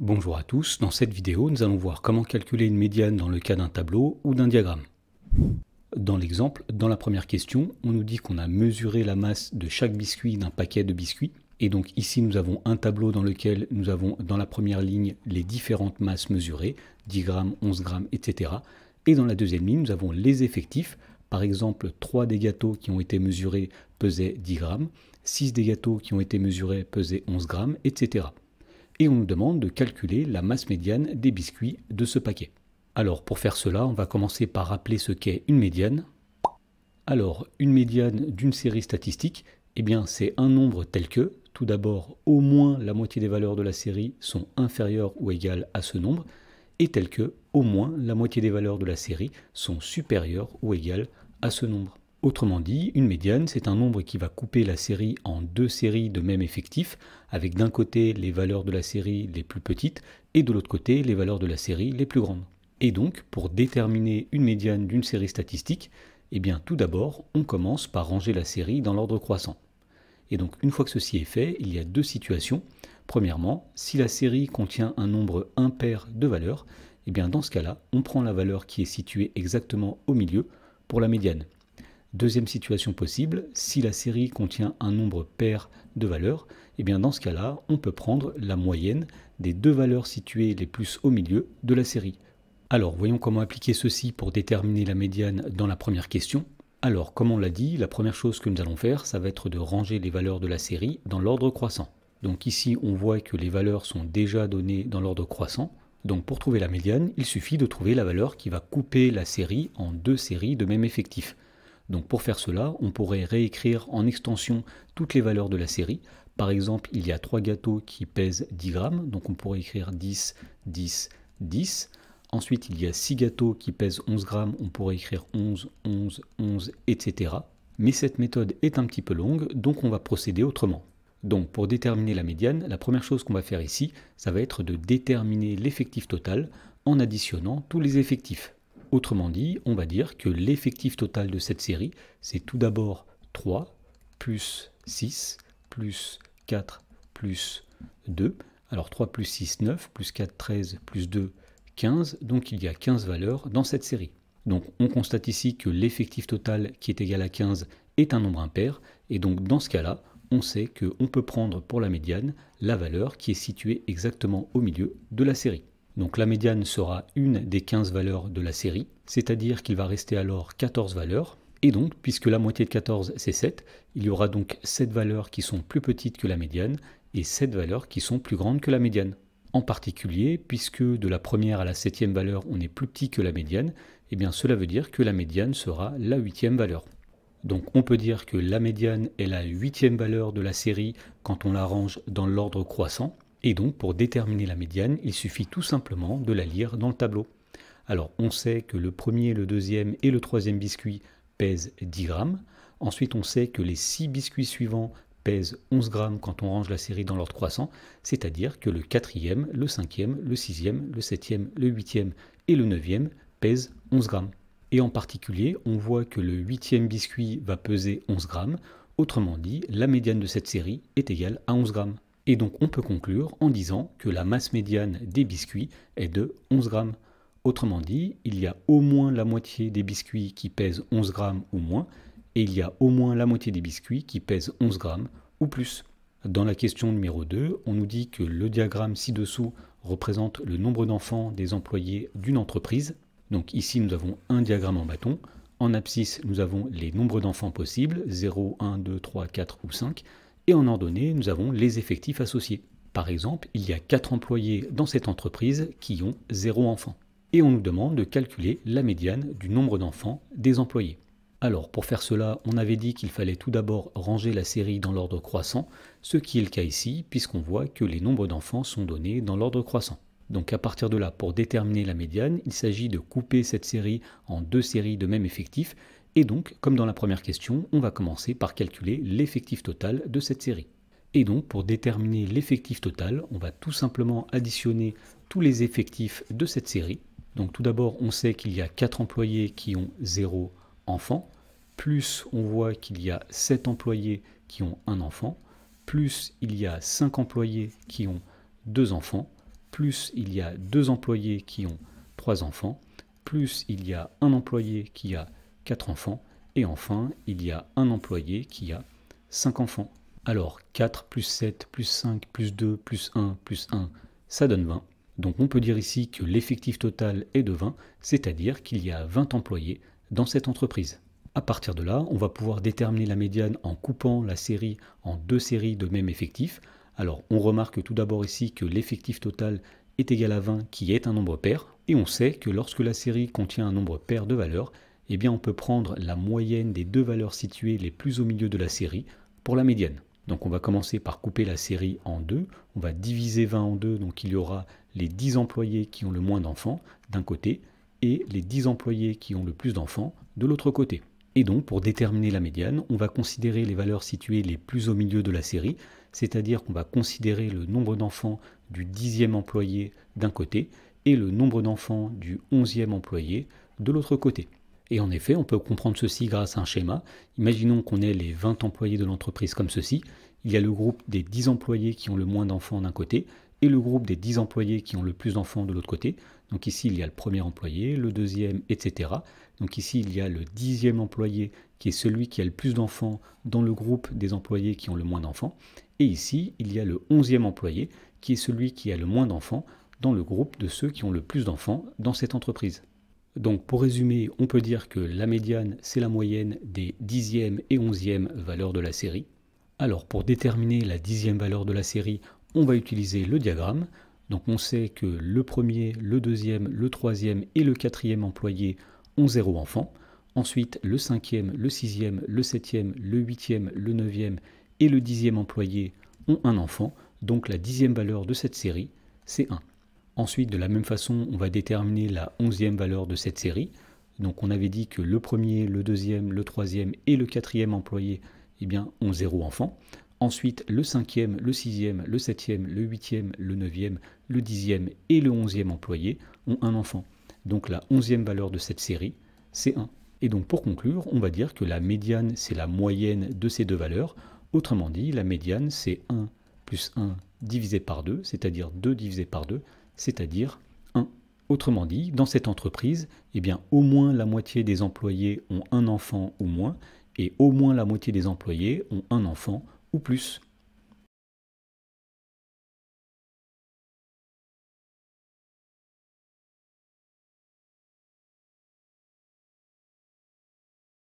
Bonjour à tous, dans cette vidéo nous allons voir comment calculer une médiane dans le cas d'un tableau ou d'un diagramme. Dans l'exemple, dans la première question, on nous dit qu'on a mesuré la masse de chaque biscuit d'un paquet de biscuits. Et donc ici nous avons un tableau dans lequel nous avons dans la première ligne les différentes masses mesurées, 10 grammes, 11 grammes, etc. Et dans la deuxième ligne nous avons les effectifs, par exemple 3 des gâteaux qui ont été mesurés pesaient 10 grammes, 6 des gâteaux qui ont été mesurés pesaient 11 grammes, etc et on nous demande de calculer la masse médiane des biscuits de ce paquet. Alors pour faire cela, on va commencer par rappeler ce qu'est une médiane. Alors une médiane d'une série statistique, eh bien c'est un nombre tel que, tout d'abord, au moins la moitié des valeurs de la série sont inférieures ou égales à ce nombre, et tel que, au moins la moitié des valeurs de la série sont supérieures ou égales à ce nombre. Autrement dit, une médiane, c'est un nombre qui va couper la série en deux séries de même effectif, avec d'un côté les valeurs de la série les plus petites et de l'autre côté les valeurs de la série les plus grandes. Et donc, pour déterminer une médiane d'une série statistique, eh bien tout d'abord, on commence par ranger la série dans l'ordre croissant. Et donc, une fois que ceci est fait, il y a deux situations. Premièrement, si la série contient un nombre impair de valeurs, eh bien dans ce cas-là, on prend la valeur qui est située exactement au milieu pour la médiane. Deuxième situation possible, si la série contient un nombre pair de valeurs, et eh bien dans ce cas-là, on peut prendre la moyenne des deux valeurs situées les plus au milieu de la série. Alors, voyons comment appliquer ceci pour déterminer la médiane dans la première question. Alors, comme on l'a dit, la première chose que nous allons faire, ça va être de ranger les valeurs de la série dans l'ordre croissant. Donc ici, on voit que les valeurs sont déjà données dans l'ordre croissant. Donc pour trouver la médiane, il suffit de trouver la valeur qui va couper la série en deux séries de même effectif. Donc pour faire cela, on pourrait réécrire en extension toutes les valeurs de la série. Par exemple, il y a trois gâteaux qui pèsent 10 grammes, donc on pourrait écrire 10, 10, 10. Ensuite, il y a 6 gâteaux qui pèsent 11 grammes, on pourrait écrire 11, 11, 11, etc. Mais cette méthode est un petit peu longue, donc on va procéder autrement. Donc pour déterminer la médiane, la première chose qu'on va faire ici, ça va être de déterminer l'effectif total en additionnant tous les effectifs. Autrement dit, on va dire que l'effectif total de cette série, c'est tout d'abord 3 plus 6 plus 4 plus 2. Alors 3 plus 6, 9, plus 4, 13, plus 2, 15. Donc il y a 15 valeurs dans cette série. Donc on constate ici que l'effectif total qui est égal à 15 est un nombre impair. Et donc dans ce cas-là, on sait qu'on peut prendre pour la médiane la valeur qui est située exactement au milieu de la série. Donc la médiane sera une des 15 valeurs de la série, c'est-à-dire qu'il va rester alors 14 valeurs. Et donc, puisque la moitié de 14 c'est 7, il y aura donc 7 valeurs qui sont plus petites que la médiane et 7 valeurs qui sont plus grandes que la médiane. En particulier, puisque de la première à la septième valeur on est plus petit que la médiane, eh bien cela veut dire que la médiane sera la huitième valeur. Donc on peut dire que la médiane est la huitième valeur de la série quand on la range dans l'ordre croissant, et donc pour déterminer la médiane, il suffit tout simplement de la lire dans le tableau. Alors on sait que le premier, le deuxième et le troisième biscuit pèsent 10 grammes. Ensuite on sait que les six biscuits suivants pèsent 11 grammes quand on range la série dans l'ordre croissant, c'est-à-dire que le quatrième, le cinquième, le sixième, le septième, le huitième et le neuvième pèsent 11 grammes. Et en particulier, on voit que le huitième biscuit va peser 11 grammes, autrement dit, la médiane de cette série est égale à 11 grammes. Et donc on peut conclure en disant que la masse médiane des biscuits est de 11 grammes. Autrement dit, il y a au moins la moitié des biscuits qui pèsent 11 grammes ou moins, et il y a au moins la moitié des biscuits qui pèsent 11 grammes ou plus. Dans la question numéro 2, on nous dit que le diagramme ci-dessous représente le nombre d'enfants des employés d'une entreprise. Donc ici, nous avons un diagramme en bâton. En abscisse, nous avons les nombres d'enfants possibles, 0, 1, 2, 3, 4 ou 5 et en ordonnée, nous avons les effectifs associés. Par exemple, il y a 4 employés dans cette entreprise qui ont 0 enfant. Et on nous demande de calculer la médiane du nombre d'enfants des employés. Alors pour faire cela, on avait dit qu'il fallait tout d'abord ranger la série dans l'ordre croissant, ce qui est le cas ici puisqu'on voit que les nombres d'enfants sont donnés dans l'ordre croissant. Donc à partir de là, pour déterminer la médiane, il s'agit de couper cette série en deux séries de même effectif, et donc, comme dans la première question, on va commencer par calculer l'effectif total de cette série. Et donc, pour déterminer l'effectif total, on va tout simplement additionner tous les effectifs de cette série. Donc tout d'abord, on sait qu'il y a 4 employés qui ont 0 enfant, plus on voit qu'il y a 7 employés qui ont un enfant, plus il y a 5 employés qui ont 2 enfants, plus il y a 2 employés qui ont 3 enfants, plus il y a un employé qui a 4 enfants. Et enfin, il y a un employé qui a 5 enfants. Alors 4 plus 7 plus 5 plus 2 plus 1 plus 1, ça donne 20. Donc on peut dire ici que l'effectif total est de 20, c'est-à-dire qu'il y a 20 employés dans cette entreprise. À partir de là, on va pouvoir déterminer la médiane en coupant la série en deux séries de même effectif. Alors on remarque tout d'abord ici que l'effectif total est égal à 20 qui est un nombre pair, et on sait que lorsque la série contient un nombre pair de valeurs, eh bien on peut prendre la moyenne des deux valeurs situées les plus au milieu de la série pour la médiane. Donc on va commencer par couper la série en deux, on va diviser 20 en deux, donc il y aura les 10 employés qui ont le moins d'enfants d'un côté et les 10 employés qui ont le plus d'enfants de l'autre côté. Et donc pour déterminer la médiane, on va considérer les valeurs situées les plus au milieu de la série, c'est-à-dire qu'on va considérer le nombre d'enfants du dixième employé d'un côté et le nombre d'enfants du onzième employé de l'autre côté. Et en effet, on peut comprendre ceci grâce à un schéma. Imaginons qu'on ait les 20 employés de l'entreprise comme ceci. Il y a le groupe des 10 employés qui ont le moins d'enfants d'un côté et le groupe des 10 employés qui ont le plus d'enfants de l'autre côté. Donc ici, il y a le premier employé, le deuxième, etc. Donc ici, il y a le dixième employé qui est celui qui a le plus d'enfants dans le groupe des employés qui ont le moins d'enfants. Et ici, il y a le onzième employé qui est celui qui a le moins d'enfants dans le groupe de ceux qui ont le plus d'enfants dans cette entreprise. Donc pour résumer, on peut dire que la médiane, c'est la moyenne des dixième et onzième valeurs de la série. Alors pour déterminer la dixième valeur de la série, on va utiliser le diagramme. Donc on sait que le premier, le deuxième, le troisième et le quatrième employé ont zéro enfant. Ensuite, le cinquième, le sixième, le septième, le huitième, le neuvième et le dixième employé ont un enfant. Donc la dixième valeur de cette série, c'est 1. Ensuite, de la même façon, on va déterminer la onzième valeur de cette série. Donc on avait dit que le premier, le deuxième, le troisième et le quatrième employé eh bien, ont zéro enfant. Ensuite, le cinquième, le sixième, le septième, le huitième, le neuvième, le dixième et le onzième employé ont un enfant. Donc la onzième valeur de cette série, c'est 1. Et donc pour conclure, on va dire que la médiane, c'est la moyenne de ces deux valeurs. Autrement dit, la médiane, c'est 1 plus 1 divisé par 2, c'est-à-dire 2 divisé par 2, c'est-à-dire un. Autrement dit, dans cette entreprise, eh bien, au moins la moitié des employés ont un enfant ou moins, et au moins la moitié des employés ont un enfant ou plus.